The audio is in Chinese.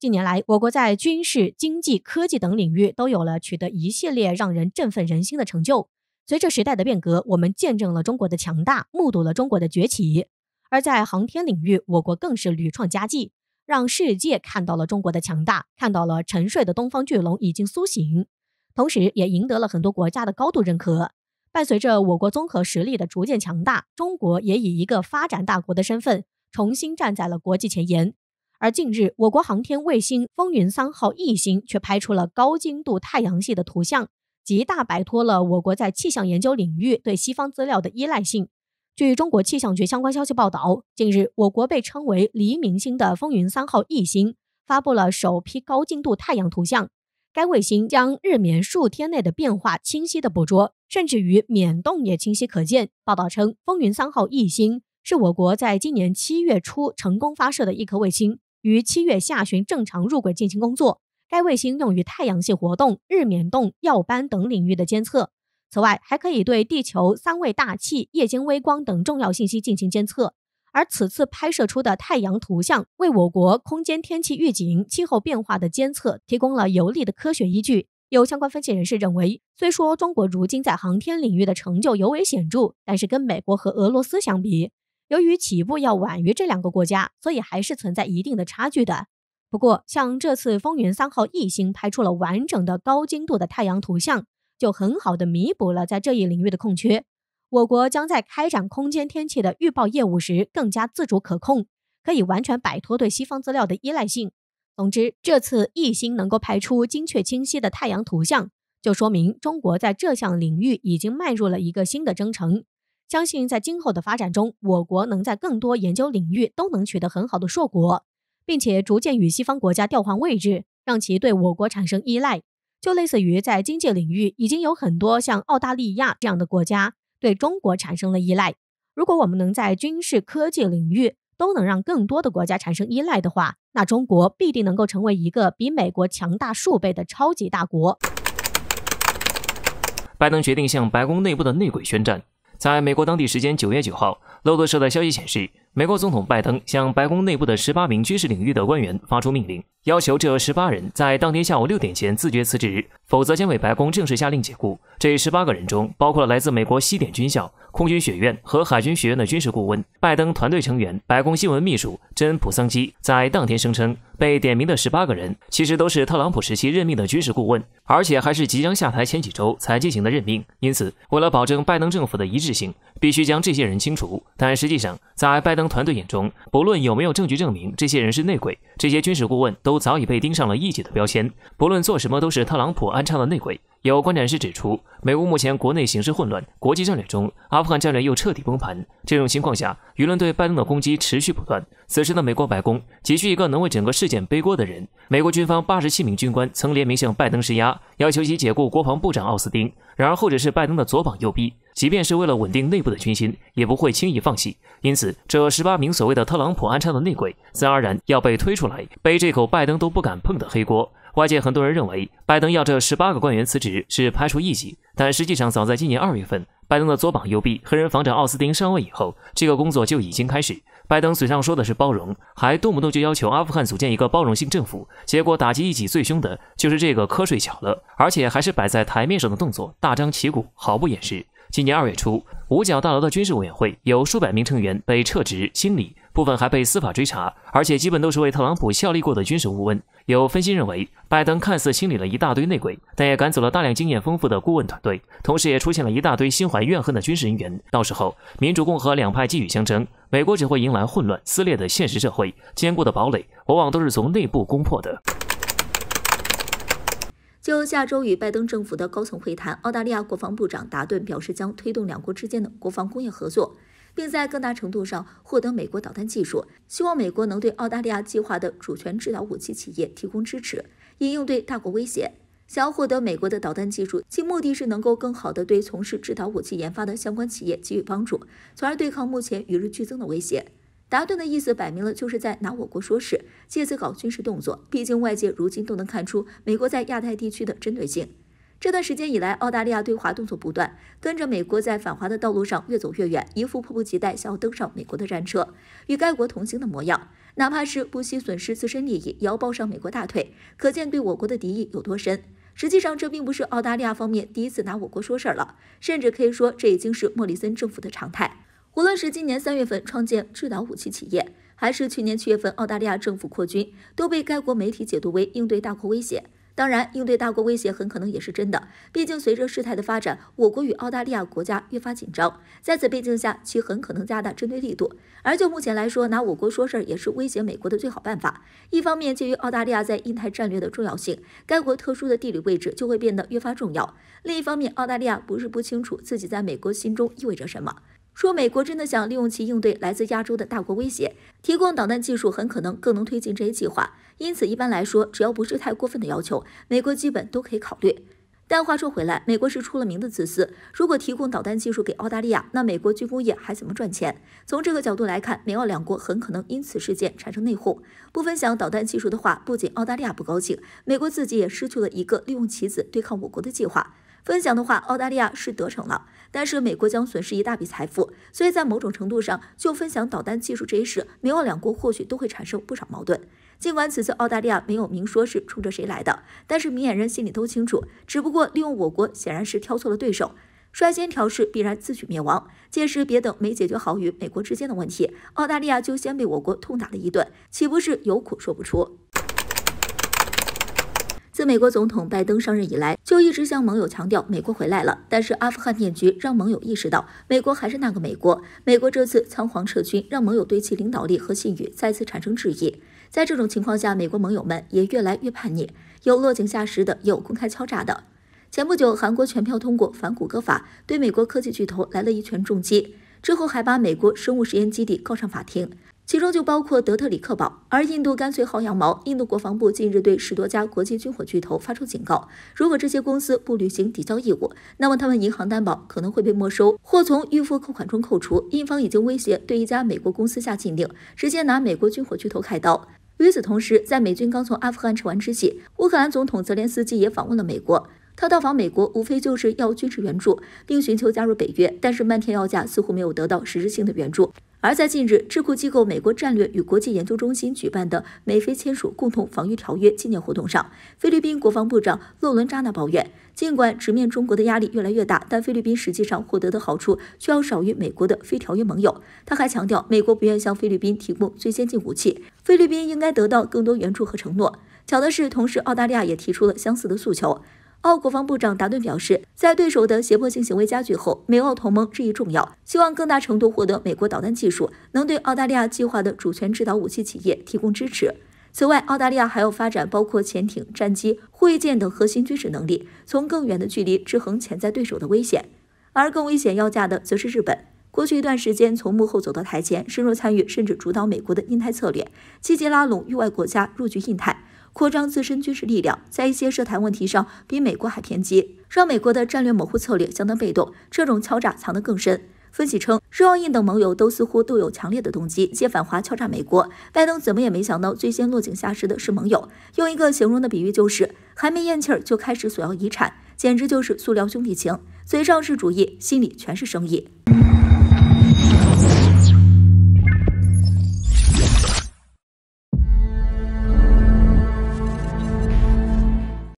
近年来，我国在军事、经济、科技等领域都有了取得一系列让人振奋人心的成就。随着时代的变革，我们见证了中国的强大，目睹了中国的崛起。而在航天领域，我国更是屡创佳绩，让世界看到了中国的强大，看到了沉睡的东方巨龙已经苏醒。同时，也赢得了很多国家的高度认可。伴随着我国综合实力的逐渐强大，中国也以一个发展大国的身份重新站在了国际前沿。而近日，我国航天卫星风云三号 E 星却拍出了高精度太阳系的图像，极大摆脱了我国在气象研究领域对西方资料的依赖性。据中国气象局相关消息报道，近日，我国被称为“黎明星”的风云三号 E 星发布了首批高精度太阳图像。该卫星将日冕数天内的变化清晰地捕捉，甚至于冕洞也清晰可见。报道称，风云三号 E 星是我国在今年七月初成功发射的一颗卫星。于七月下旬正常入轨进行工作。该卫星用于太阳系活动、日冕洞、耀斑等领域的监测。此外，还可以对地球三维大气、夜间微光等重要信息进行监测。而此次拍摄出的太阳图像，为我国空间天气预警、气候变化的监测提供了有力的科学依据。有相关分析人士认为，虽说中国如今在航天领域的成就尤为显著，但是跟美国和俄罗斯相比，由于起步要晚于这两个国家，所以还是存在一定的差距的。不过，像这次风云三号 E 星拍出了完整的高精度的太阳图像，就很好的弥补了在这一领域的空缺。我国将在开展空间天气的预报业务时更加自主可控，可以完全摆脱对西方资料的依赖性。总之，这次一星能够拍出精确清晰的太阳图像，就说明中国在这项领域已经迈入了一个新的征程。相信在今后的发展中，我国能在更多研究领域都能取得很好的硕果，并且逐渐与西方国家调换位置，让其对我国产生依赖。就类似于在经济领域，已经有很多像澳大利亚这样的国家对中国产生了依赖。如果我们能在军事科技领域都能让更多的国家产生依赖的话，那中国必定能够成为一个比美国强大数倍的超级大国。拜登决定向白宫内部的内鬼宣战。在美国当地时间九月九号，路透社的消息显示，美国总统拜登向白宫内部的十八名军事领域的官员发出命令，要求这十八人在当天下午六点前自觉辞职，否则将为白宫正式下令解雇。这十八个人中包括了来自美国西点军校。空军学院和海军学院的军事顾问、拜登团队成员、白宫新闻秘书珍·普桑基在当天声称，被点名的十八个人其实都是特朗普时期任命的军事顾问，而且还是即将下台前几周才进行的任命。因此，为了保证拜登政府的一致性，必须将这些人清除。但实际上，在拜登团队眼中，不论有没有证据证明这些人是内鬼，这些军事顾问都早已被盯上了“异己”的标签，不论做什么都是特朗普安插的内鬼。有观察师指出，美国目前国内形势混乱，国际战略中阿富汗战略又彻底崩盘。这种情况下，舆论对拜登的攻击持续不断。此时的美国白宫急需一个能为整个事件背锅的人。美国军方八十七名军官曾联名向拜登施压，要求其解雇国防部长奥斯汀。然而后者是拜登的左膀右臂，即便是为了稳定内部的军心，也不会轻易放弃。因此，这十八名所谓的特朗普安插的内鬼，自然而然要被推出来背这口拜登都不敢碰的黑锅。外界很多人认为，拜登要这十八个官员辞职是排除异己，但实际上，早在今年二月份，拜登的左膀右臂黑人防长奥斯汀上位以后，这个工作就已经开始。拜登嘴上说的是包容，还动不动就要求阿富汗组建一个包容性政府，结果打击异己最凶的就是这个瞌睡小了，而且还是摆在台面上的动作，大张旗鼓，毫不掩饰。今年二月初，五角大楼的军事委员会有数百名成员被撤职清理。部分还被司法追查，而且基本都是为特朗普效力过的军事顾问。有分析认为，拜登看似清理了一大堆内鬼，但也赶走了大量经验丰富的顾问团队，同时也出现了一大堆心怀怨恨的军事人员。到时候，民主共和两派继续相争，美国只会迎来混乱撕裂的现实社会。坚固的堡垒往往都是从内部攻破的。就下周与拜登政府的高层会谈，澳大利亚国防部长达顿表示，将推动两国之间的国防工业合作。并在更大程度上获得美国导弹技术，希望美国能对澳大利亚计划的主权制导武器企业提供支持，以应对大国威胁。想要获得美国的导弹技术，其目的是能够更好地对从事制导武器研发的相关企业给予帮助，从而对抗目前与日俱增的威胁。达顿的意思摆明了就是在拿我国说事，借此搞军事动作。毕竟外界如今都能看出美国在亚太地区的针对性。这段时间以来，澳大利亚对华动作不断，跟着美国在反华的道路上越走越远，一副迫不及待想要登上美国的战车，与该国同行的模样，哪怕是不惜损失自身利益，也要抱上美国大腿，可见对我国的敌意有多深。实际上，这并不是澳大利亚方面第一次拿我国说事儿了，甚至可以说这已经是莫里森政府的常态。无论是今年三月份创建制导武器企业，还是去年七月份澳大利亚政府扩军，都被该国媒体解读为应对大国威胁。当然，应对大国威胁很可能也是真的。毕竟，随着事态的发展，我国与澳大利亚国家越发紧张。在此背景下，其很可能加大针对力度。而就目前来说，拿我国说事儿也是威胁美国的最好办法。一方面，鉴于澳大利亚在印太战略的重要性，该国特殊的地理位置就会变得越发重要；另一方面，澳大利亚不是不清楚自己在美国心中意味着什么。说美国真的想利用其应对来自亚洲的大国威胁，提供导弹技术很可能更能推进这一计划。因此，一般来说，只要不是太过分的要求，美国基本都可以考虑。但话说回来，美国是出了名的自私。如果提供导弹技术给澳大利亚，那美国军工业还怎么赚钱？从这个角度来看，美澳两国很可能因此事件产生内讧。不分享导弹技术的话，不仅澳大利亚不高兴，美国自己也失去了一个利用棋子对抗我国的计划。分享的话，澳大利亚是得逞了，但是美国将损失一大笔财富，所以在某种程度上，就分享导弹技术这一事，美澳两国或许都会产生不少矛盾。尽管此次澳大利亚没有明说是冲着谁来的，但是明眼人心里都清楚，只不过利用我国显然是挑错了对手，率先挑事必然自取灭亡。届时别等没解决好与美国之间的问题，澳大利亚就先被我国痛打了一顿，岂不是有苦说不出？自美国总统拜登上任以来，就一直向盟友强调美国回来了。但是阿富汗变局让盟友意识到，美国还是那个美国。美国这次仓皇撤军，让盟友对其领导力和信誉再次产生质疑。在这种情况下，美国盟友们也越来越叛逆，有落井下石的，有公开敲诈的。前不久，韩国全票通过反谷歌法，对美国科技巨头来了一拳重击。之后还把美国生物实验基地告上法庭。其中就包括德特里克堡，而印度干脆薅羊毛。印度国防部近日对十多家国际军火巨头发出警告，如果这些公司不履行抵交义务，那么他们银行担保可能会被没收或从预付扣款中扣除。印方已经威胁对一家美国公司下禁令，直接拿美国军火巨头开刀。与此同时，在美军刚从阿富汗撤完之际，乌克兰总统泽连斯基也访问了美国。他到访美国无非就是要军事援助，并寻求加入北约，但是漫天要价似乎没有得到实质性的援助。而在近日，智库机构美国战略与国际研究中心举办的美菲签署共同防御条约纪念活动上，菲律宾国防部长洛伦扎纳抱怨，尽管直面中国的压力越来越大，但菲律宾实际上获得的好处却要少于美国的非条约盟友。他还强调，美国不愿向菲律宾提供最先进武器，菲律宾应该得到更多援助和承诺。巧的是，同时澳大利亚也提出了相似的诉求。澳国防部长达顿表示，在对手的胁迫性行为加剧后，美澳同盟日益重要，希望更大程度获得美国导弹技术，能对澳大利亚计划的主权制导武器企业提供支持。此外，澳大利亚还要发展包括潜艇、战机、护卫舰等核心军事能力，从更远的距离制衡潜在对手的危险。而更危险要价的，则是日本。过去一段时间，从幕后走到台前，深入参与甚至主导美国的印太策略，积极拉拢域外国家入局印太。扩张自身军事力量，在一些涉台问题上比美国还偏激，让美国的战略模糊策略相当被动。这种敲诈藏得更深。分析称，日澳印等盟友都似乎都有强烈的动机，借反华敲诈美国。拜登怎么也没想到，最先落井下石的是盟友。用一个形容的比喻就是，还没咽气儿就开始索要遗产，简直就是塑料兄弟情，嘴上是主义，心里全是生意。